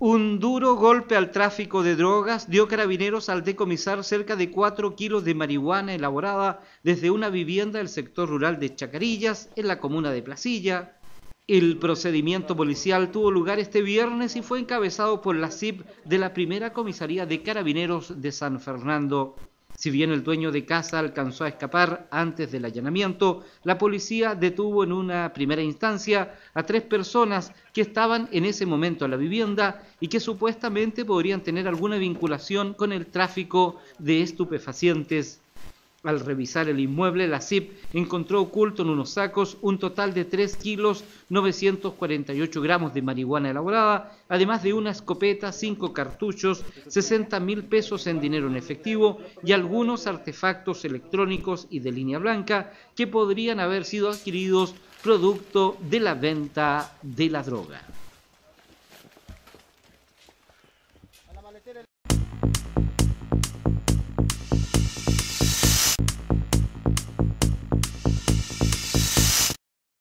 Un duro golpe al tráfico de drogas dio carabineros al decomisar cerca de 4 kilos de marihuana elaborada desde una vivienda del sector rural de Chacarillas, en la comuna de Placilla. El procedimiento policial tuvo lugar este viernes y fue encabezado por la CIP de la primera comisaría de carabineros de San Fernando. Si bien el dueño de casa alcanzó a escapar antes del allanamiento, la policía detuvo en una primera instancia a tres personas que estaban en ese momento en la vivienda y que supuestamente podrían tener alguna vinculación con el tráfico de estupefacientes al revisar el inmueble, la CIP encontró oculto en unos sacos un total de 3 kilos 948 gramos de marihuana elaborada, además de una escopeta, cinco cartuchos, 60 mil pesos en dinero en efectivo y algunos artefactos electrónicos y de línea blanca que podrían haber sido adquiridos producto de la venta de la droga.